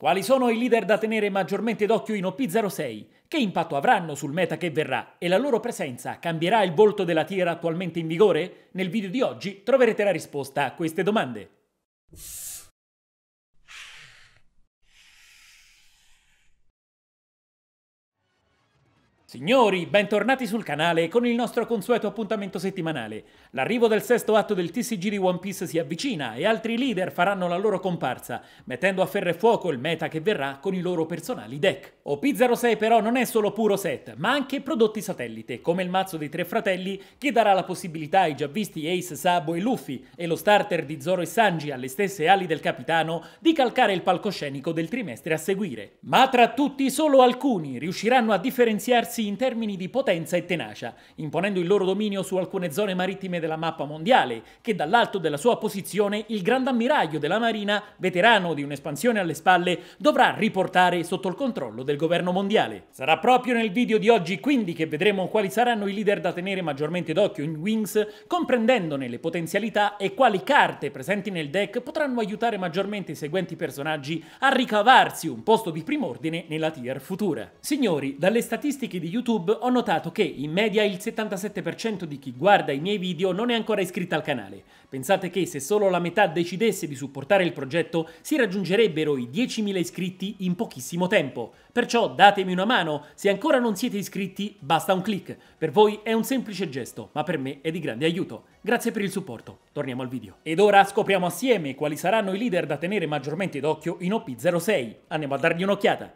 Quali sono i leader da tenere maggiormente d'occhio in OP06? Che impatto avranno sul meta che verrà? E la loro presenza cambierà il volto della tier attualmente in vigore? Nel video di oggi troverete la risposta a queste domande. Signori, bentornati sul canale con il nostro consueto appuntamento settimanale. L'arrivo del sesto atto del TCG di One Piece si avvicina e altri leader faranno la loro comparsa, mettendo a ferro e fuoco il meta che verrà con i loro personali deck. OP06 però non è solo puro set, ma anche prodotti satellite, come il mazzo dei tre fratelli che darà la possibilità ai già visti Ace, Sabo e Luffy e lo starter di Zoro e Sanji alle stesse ali del capitano di calcare il palcoscenico del trimestre a seguire. Ma tra tutti solo alcuni riusciranno a differenziarsi diversi in termini di potenza e tenacia, imponendo il loro dominio su alcune zone marittime della mappa mondiale, che dall'alto della sua posizione il grande ammiraglio della Marina, veterano di un'espansione alle spalle, dovrà riportare sotto il controllo del governo mondiale. Sarà proprio nel video di oggi quindi che vedremo quali saranno i leader da tenere maggiormente d'occhio in Wings, comprendendone le potenzialità e quali carte presenti nel deck potranno aiutare maggiormente i seguenti personaggi a ricavarsi un posto di prim'ordine nella tier futura. Signori, dalle statistiche di YouTube ho notato che in media il 77% di chi guarda i miei video non è ancora iscritto al canale. Pensate che se solo la metà decidesse di supportare il progetto si raggiungerebbero i 10.000 iscritti in pochissimo tempo. Perciò datemi una mano, se ancora non siete iscritti basta un clic. Per voi è un semplice gesto, ma per me è di grande aiuto. Grazie per il supporto, torniamo al video. Ed ora scopriamo assieme quali saranno i leader da tenere maggiormente d'occhio in OP06. Andiamo a dargli un'occhiata.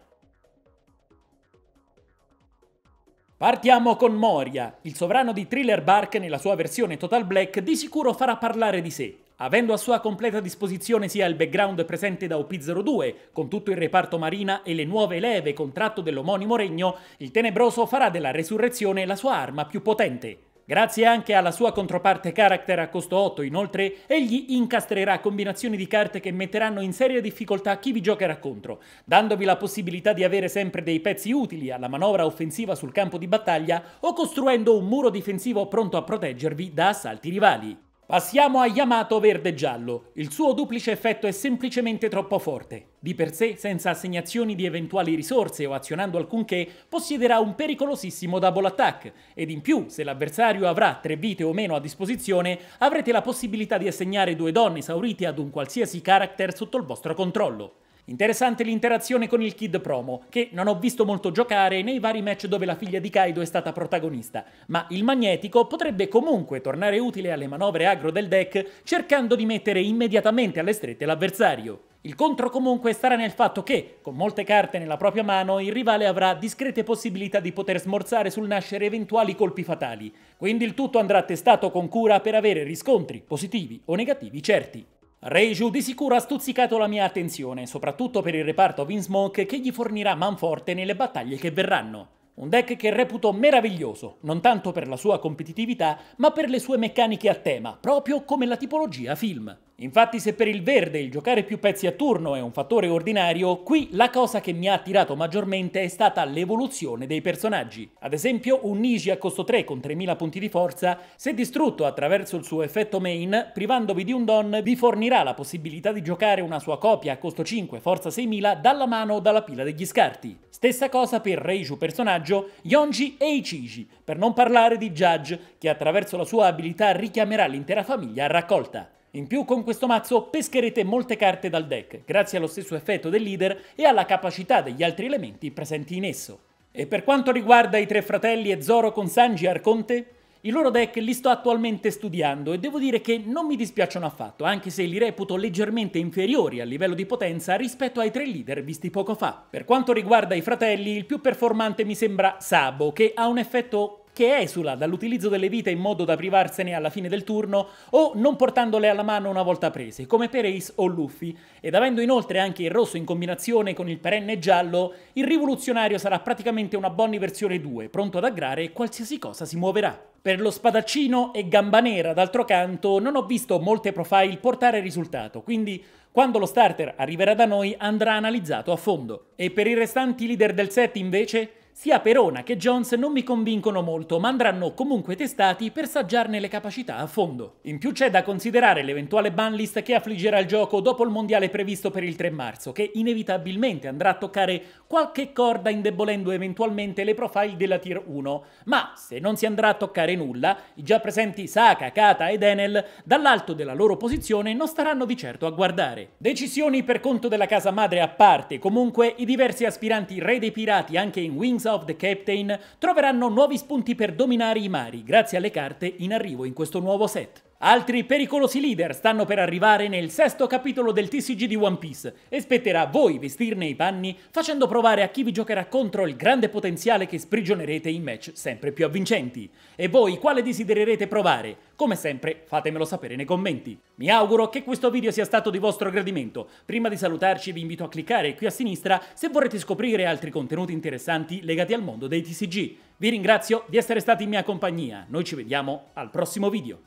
Partiamo con Moria. Il sovrano di Thriller Bark nella sua versione Total Black di sicuro farà parlare di sé. Avendo a sua completa disposizione sia il background presente da OP02, con tutto il reparto marina e le nuove leve contratto dell'omonimo regno, il tenebroso farà della resurrezione la sua arma più potente. Grazie anche alla sua controparte character a costo 8, inoltre, egli incastrerà combinazioni di carte che metteranno in seria difficoltà chi vi giocherà contro, dandovi la possibilità di avere sempre dei pezzi utili alla manovra offensiva sul campo di battaglia o costruendo un muro difensivo pronto a proteggervi da assalti rivali. Passiamo a Yamato verde-giallo. Il suo duplice effetto è semplicemente troppo forte. Di per sé, senza assegnazioni di eventuali risorse o azionando alcunché, possiederà un pericolosissimo double attack. Ed in più, se l'avversario avrà tre vite o meno a disposizione, avrete la possibilità di assegnare due donne esaurite ad un qualsiasi character sotto il vostro controllo. Interessante l'interazione con il Kid Promo, che non ho visto molto giocare nei vari match dove la figlia di Kaido è stata protagonista, ma il magnetico potrebbe comunque tornare utile alle manovre agro del deck cercando di mettere immediatamente alle strette l'avversario. Il contro comunque starà nel fatto che, con molte carte nella propria mano, il rivale avrà discrete possibilità di poter smorzare sul nascere eventuali colpi fatali, quindi il tutto andrà testato con cura per avere riscontri, positivi o negativi certi. Reiju di sicuro ha stuzzicato la mia attenzione, soprattutto per il reparto Vinsmoke che gli fornirà manforte nelle battaglie che verranno. Un deck che reputo meraviglioso, non tanto per la sua competitività, ma per le sue meccaniche a tema, proprio come la tipologia film. Infatti se per il verde il giocare più pezzi a turno è un fattore ordinario, qui la cosa che mi ha attirato maggiormente è stata l'evoluzione dei personaggi. Ad esempio un Niji a costo 3 con 3000 punti di forza, se distrutto attraverso il suo effetto main, privandovi di un don, vi fornirà la possibilità di giocare una sua copia a costo 5 forza 6000 dalla mano o dalla pila degli scarti. Stessa cosa per Reiju personaggio, Yonji e Ichiji, per non parlare di Judge che attraverso la sua abilità richiamerà l'intera famiglia a raccolta. In più con questo mazzo pescherete molte carte dal deck, grazie allo stesso effetto del leader e alla capacità degli altri elementi presenti in esso. E per quanto riguarda i tre fratelli e Zoro con Sanji e Arconte, i loro deck li sto attualmente studiando e devo dire che non mi dispiacciono affatto, anche se li reputo leggermente inferiori a livello di potenza rispetto ai tre leader visti poco fa. Per quanto riguarda i fratelli, il più performante mi sembra Sabo, che ha un effetto che esula dall'utilizzo delle vite in modo da privarsene alla fine del turno o non portandole alla mano una volta prese, come per Ace o Luffy, ed avendo inoltre anche il rosso in combinazione con il perenne giallo, il rivoluzionario sarà praticamente una Bonnie versione 2, pronto ad aggrare qualsiasi cosa si muoverà. Per lo spadaccino e gamba nera, d'altro canto, non ho visto molte profile portare risultato, quindi quando lo starter arriverà da noi andrà analizzato a fondo. E per i restanti leader del set invece sia Perona che Jones non mi convincono molto, ma andranno comunque testati per saggiarne le capacità a fondo. In più c'è da considerare l'eventuale banlist che affliggerà il gioco dopo il mondiale previsto per il 3 marzo, che inevitabilmente andrà a toccare qualche corda indebolendo eventualmente le profile della Tier 1, ma se non si andrà a toccare nulla, i già presenti Saka, Kata ed Enel, dall'alto della loro posizione non staranno di certo a guardare. Decisioni per conto della casa madre a parte, comunque i diversi aspiranti re dei pirati anche in Wings Ruins of the Captain troveranno nuovi spunti per dominare i mari grazie alle carte in arrivo in questo nuovo set. Altri pericolosi leader stanno per arrivare nel sesto capitolo del TCG di One Piece e spetterà a voi vestirne i panni facendo provare a chi vi giocherà contro il grande potenziale che sprigionerete in match sempre più avvincenti. E voi quale desidererete provare? Come sempre fatemelo sapere nei commenti. Mi auguro che questo video sia stato di vostro gradimento. Prima di salutarci vi invito a cliccare qui a sinistra se vorrete scoprire altri contenuti interessanti legati al mondo dei TCG. Vi ringrazio di essere stati in mia compagnia, noi ci vediamo al prossimo video.